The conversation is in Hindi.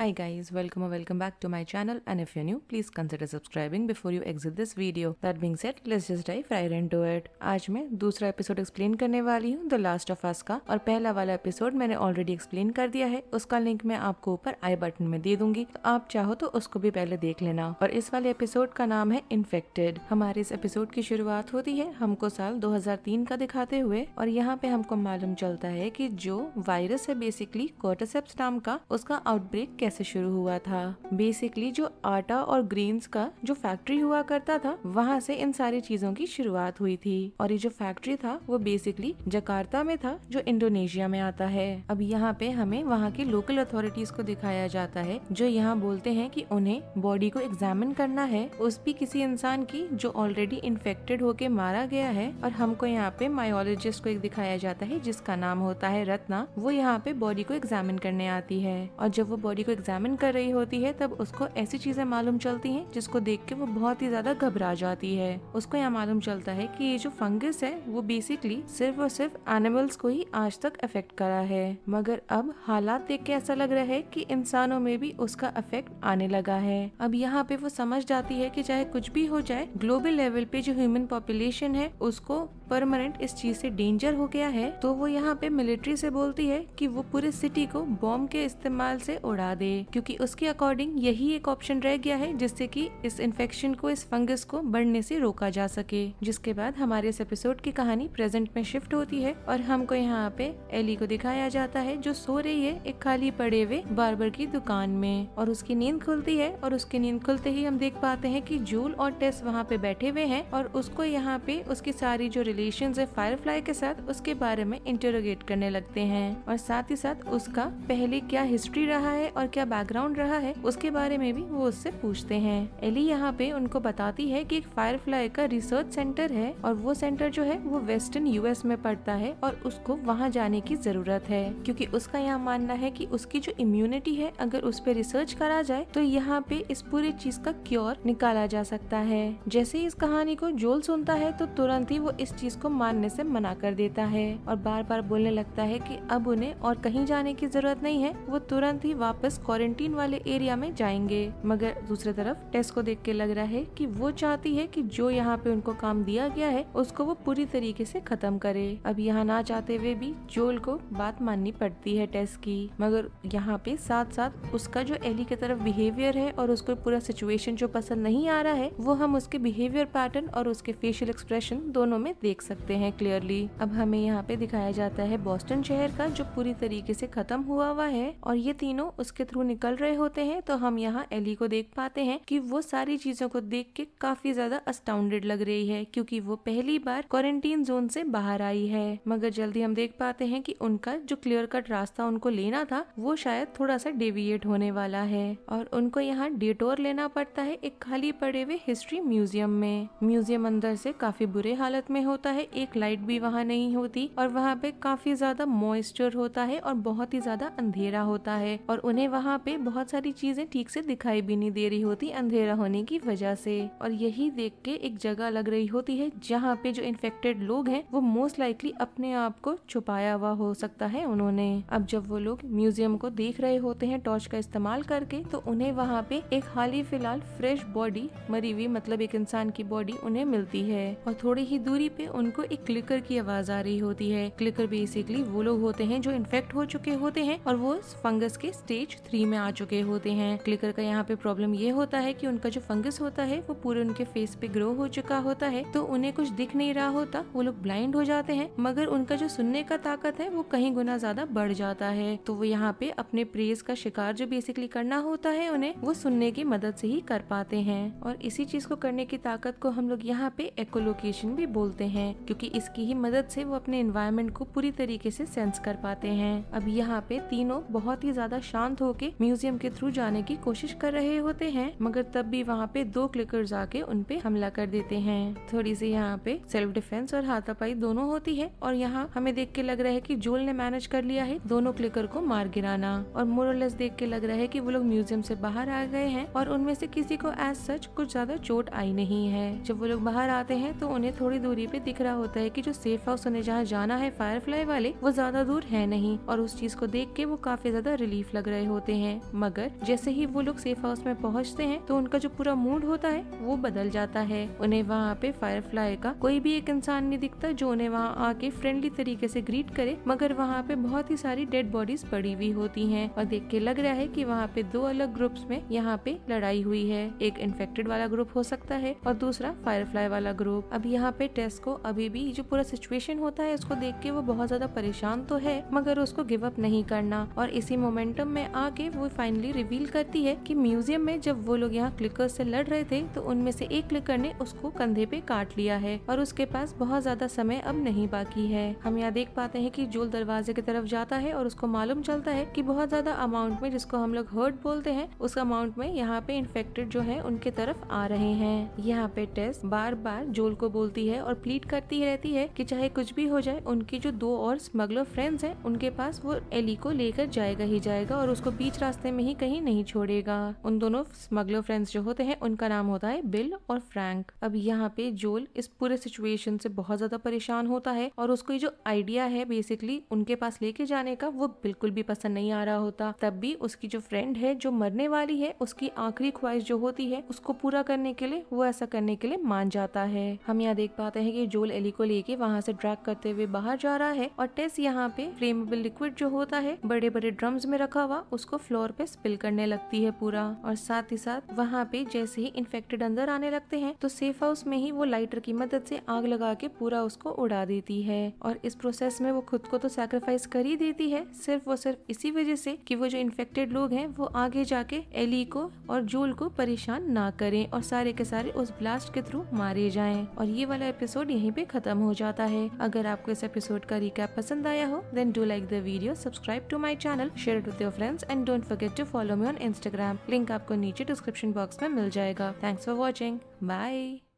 Hi guys, welcome or welcome back to my channel and if you're new, please consider subscribing before you exit this video. That being said, let's just dive right into it. आज मैं दूसरा एपिसोड एक्सप्लेन करने वाली हूँ द लास्ट ऑफ अस का और पहला वाला एपिसोड मैंने ऑलरेडी एक्सप्लेन कर दिया है उसका लिंक मैं आपको ऊपर आई बटन में दे दूंगी तो आप चाहो तो उसको भी पहले देख लेना और इस वाले एपिसोड का नाम है इन्फेक्टेड हमारे इस एपिसोड की शुरुआत होती है हमको साल 2003 का दिखाते हुए और यहाँ पे हमको मालूम चलता है की जो वायरस है बेसिकली कोटासेप्स नाम का उसका आउटब्रेक कैसे शुरू हुआ था बेसिकली जो आटा और ग्रेन्स का जो फैक्ट्री हुआ करता था वहाँ से इन सारी चीजों की शुरुआत हुई थी और ये जो फैक्ट्री था वो बेसिकली जकार्ता में था जो इंडोनेशिया में आता है अब यहाँ पे हमें वहाँ के लोकल अथॉरिटीज को दिखाया जाता है जो यहाँ बोलते हैं कि उन्हें बॉडी को एग्जामिन करना है उस भी किसी इंसान की जो ऑलरेडी इन्फेक्टेड होके मारा गया है और हमको यहाँ पे मायोलॉजिस्ट को एक दिखाया जाता है जिसका नाम होता है रत्ना वो यहाँ पे बॉडी को एग्जामिन करने आती है और जब वो बॉडी को एग्जामिन कर रही होती है तब उसको ऐसी चीजें मालूम चलती हैं जिसको देख के वो बहुत ही ज्यादा घबरा जाती है उसको यह मालूम चलता है कि ये जो फंगस है वो बेसिकली सिर्फ और सिर्फ एनिमल्स को ही आज तक अफेक्ट करा है मगर अब हालात देख के ऐसा लग रहा है की इंसानों में भी उसका अफेक्ट आने लगा है अब यहाँ पे वो समझ जाती है की चाहे कुछ भी हो जाए ग्लोबल लेवल पे जो ह्यूमन पॉपुलेशन है उसको परमानेंट इस चीज से डेंजर हो गया है तो वो यहाँ पे मिलिट्री से बोलती है कि वो पूरे सिटी को बॉम्ब के इस्तेमाल से उड़ा दे क्योंकि उसके अकॉर्डिंग यही एक ऑप्शन रह गया है जिससे कि इस इन्फेक्शन को इस फंगस को बढ़ने से रोका जा सके जिसके बाद हमारे इस एपिसोड की कहानी प्रेजेंट में शिफ्ट होती है और हमको यहाँ पे एली को दिखाया जाता है जो सो रही है एक खाली पड़े हुए बार्बर की दुकान में और उसकी नींद खुलती है और उसकी नींद खुलते ही हम देख पाते हैं कि जूल और टेस वहाँ पे बैठे हुए हैं और उसको यहाँ पे उसकी सारी जो रिले रिलेशन है फायरफ्लाई के साथ उसके बारे में इंटेरोगेट करने लगते हैं और साथ ही साथ उसका पहले क्या हिस्ट्री रहा है और क्या बैकग्राउंड रहा है उसके बारे में भी वो उससे पूछते हैं एली यहाँ पे उनको बताती है कि एक फायरफ्लाई का रिसर्च सेंटर है और वो सेंटर जो है वो वेस्टर्न यूएस में पड़ता है और उसको वहाँ जाने की जरूरत है क्योंकि उसका यहाँ मानना है कि उसकी जो इम्यूनिटी है अगर उस पर रिसर्च करा जाए तो यहाँ पे इस पूरी चीज का क्योर निकाला जा सकता है जैसे ही इस कहानी को जोल सुनता है तो तुरंत ही वो इस चीज चीज को मानने से मना कर देता है और बार बार बोलने लगता है कि अब उन्हें और कहीं जाने की जरूरत नहीं है वो तुरंत ही वापस क्वारंटीन वाले एरिया में जाएंगे मगर दूसरी तरफ टेस को देख के लग रहा है कि वो चाहती है कि जो यहाँ पे उनको काम दिया गया है उसको वो पूरी तरीके से खत्म करे अब यहाँ ना चाहते हुए भी जोल को बात माननी पड़ती है टेस की मगर यहाँ पे साथ साथ उसका जो एली की तरफ बिहेवियर है और उसको पूरा सिचुएशन जो पसंद नहीं आ रहा है वो हम उसके बिहेवियर पैटर्न और उसके फेशियल एक्सप्रेशन दोनों में देख देख सकते हैं क्लियरली अब हमें यहाँ पे दिखाया जाता है बॉस्टन शहर का जो पूरी तरीके से खत्म हुआ हुआ है और ये तीनों उसके थ्रू निकल रहे होते हैं तो हम यहाँ एली को देख पाते हैं कि वो सारी चीजों को देख के काफी ज्यादा अस्टाउंडेड लग रही है क्योंकि वो पहली बार क्वारंटीन जोन से बाहर आई है मगर जल्दी हम देख पाते हैं कि उनका जो क्लियर कट रास्ता उनको लेना था वो शायद थोड़ा सा डेविएट होने वाला है और उनको यहाँ डिटोर लेना पड़ता है एक खाली पड़े हुए हिस्ट्री म्यूजियम में म्यूजियम अंदर से काफी बुरे हालत में होते होता है एक लाइट भी वहाँ नहीं होती और वहाँ पे काफी ज्यादा मॉइस्चर होता है और बहुत ही ज्यादा अंधेरा होता है और उन्हें वहाँ पे बहुत सारी चीजें ठीक से दिखाई भी नहीं दे रही होती अंधेरा होने की वजह से और यही देख के एक जगह लग रही होती है जहाँ पे जो इन्फेक्टेड लोग हैं वो मोस्ट लाइकली अपने आप को छुपाया हुआ हो सकता है उन्होंने अब जब वो लोग म्यूजियम को देख रहे होते हैं टॉर्च का इस्तेमाल करके तो उन्हें वहाँ पे एक हाल ही फिलहाल फ्रेश बॉडी मरी हुई मतलब एक इंसान की बॉडी उन्हें मिलती है और थोड़ी ही दूरी पे उनको एक क्लिकर की आवाज आ रही होती है क्लिकर बेसिकली वो लोग होते हैं जो इन्फेक्ट हो चुके होते हैं और वो फंगस के स्टेज थ्री में आ चुके होते हैं क्लिकर का यहाँ पे प्रॉब्लम ये होता है कि उनका जो फंगस होता है वो पूरे उनके फेस पे ग्रो हो चुका होता है तो उन्हें कुछ दिख नहीं रहा होता वो लोग ब्लाइंड हो जाते हैं मगर उनका जो सुनने का ताकत है वो कहीं गुना ज्यादा बढ़ जाता है तो वो यहाँ पे अपने प्रेस का शिकार जो बेसिकली करना होता है उन्हें वो सुनने की मदद से ही कर पाते हैं और इसी चीज को करने की ताकत को हम लोग यहाँ पे एकोलोकेशन भी बोलते हैं हैं क्योंकि इसकी ही मदद से वो अपने एनवायरमेंट को पूरी तरीके से सेंस कर पाते हैं अब यहाँ पे तीनों बहुत ही ज्यादा शांत होके म्यूजियम के थ्रू जाने की कोशिश कर रहे होते हैं मगर तब भी वहाँ पे दो क्लिकर जाके उनपे हमला कर देते हैं थोड़ी सी यहाँ पे सेल्फ डिफेंस और हाथापाई दोनों होती है और यहाँ हमें देख के लग रहा है की जोल ने मैनेज कर लिया है दोनों क्लिकर को मार गिराना और मोरलेस देख के लग रहा है की वो लोग म्यूजियम से बाहर आ गए हैं और उनमें से किसी को एज सच कुछ ज्यादा चोट आई नहीं है जब वो लोग बाहर आते हैं तो उन्हें थोड़ी दूरी पे दिख रहा होता है कि जो सेफ हाउस उन्हें जहाँ जाना है फायरफ्लाई वाले वो ज्यादा दूर है नहीं और उस चीज को देख के वो काफी ज्यादा रिलीफ लग रहे होते हैं मगर जैसे ही वो लोग सेफ हाउस में पहुँचते हैं तो उनका जो पूरा मूड होता है वो बदल जाता है उन्हें वहाँ पे फायरफ्लाई का कोई भी एक इंसान नहीं दिखता जो उन्हें वहाँ आके फ्रेंडली तरीके से ग्रीट करे मगर वहाँ पे बहुत ही सारी डेड बॉडीज पड़ी हुई होती है और देख के लग रहा है की वहाँ पे दो अलग ग्रुप्स में यहाँ पे लड़ाई हुई है एक इन्फेक्टेड वाला ग्रुप हो सकता है और दूसरा फायरफ्लाई वाला ग्रुप अब यहाँ पे टेस्ट को अभी भी जो पूरा सिचुएशन होता है उसको देख के वो बहुत ज्यादा परेशान तो है मगर उसको गिव अप नहीं करना और इसी मोमेंटम में आके वो फाइनली रिवील करती है कि म्यूजियम में जब वो लोग यहाँ क्लिकर से लड़ रहे थे तो उनमें से एक क्लिकर ने उसको कंधे पे काट लिया है और उसके पास बहुत ज्यादा समय अब नहीं बाकी है हम यहाँ देख पाते हैं कि जोल दरवाजे की तरफ जाता है और उसको मालूम चलता है कि बहुत ज्यादा अमाउंट में जिसको हम लोग हर्ट बोलते हैं उस अमाउंट में यहाँ पे इन्फेक्टेड जो है उनके तरफ आ रहे हैं यहाँ पे टेस्ट बार बार जोल को बोलती है और प्लीट करती रहती है कि चाहे कुछ भी हो जाए उनकी जो दो और स्मगलर फ्रेंड्स हैं उनके पास वो एली को लेकर जाएगा ही जाएगा और उसको बीच रास्ते में ही कहीं नहीं छोड़ेगा उन दोनों स्मगलर फ्रेंड्स जो होते हैं उनका नाम होता है बिल और फ्रैंक अब यहाँ पे जोल इस पूरे सिचुएशन से बहुत ज्यादा परेशान होता है और उसको ये जो आइडिया है बेसिकली उनके पास लेके जाने का वो बिल्कुल भी पसंद नहीं आ रहा होता तब भी उसकी जो फ्रेंड है जो मरने वाली है उसकी आखिरी ख्वाहिश जो होती है उसको पूरा करने के लिए वो ऐसा करने के लिए मान जाता है हम यहाँ देख पाते हैं कि जो जोल एली को लेके वहाँ से ड्रैग करते हुए बाहर जा रहा है और टेस यहाँ पे फ्लेमेबल लिक्विड जो होता है बड़े बड़े ड्रम्स में रखा हुआ उसको फ्लोर पे स्पिल करने लगती है पूरा और साथ ही साथ वहाँ पे जैसे ही इन्फेक्टेड अंदर आने लगते हैं तो सेफ हाउस में ही वो लाइटर की मदद से आग लगा के पूरा उसको उड़ा देती है और इस प्रोसेस में वो खुद को तो सेक्रीफाइस कर ही देती है सिर्फ वो सिर्फ इसी वजह से कि वो जो इन्फेक्टेड लोग हैं वो आगे जाके एली को और जोल को परेशान ना करें और सारे के सारे उस ब्लास्ट के थ्रू मारे जाएं और ये वाला एपिसोड यही यहीं पे खत्म हो जाता है अगर आपको इस एपिसोड का रिकैप पसंद आया हो then do like the video subscribe to my channel share with your friends and don't forget to follow me on Instagram link आपको नीचे डिस्क्रिप्शन बॉक्स में मिल जाएगा थैंक्स फॉर वॉचिंग बाय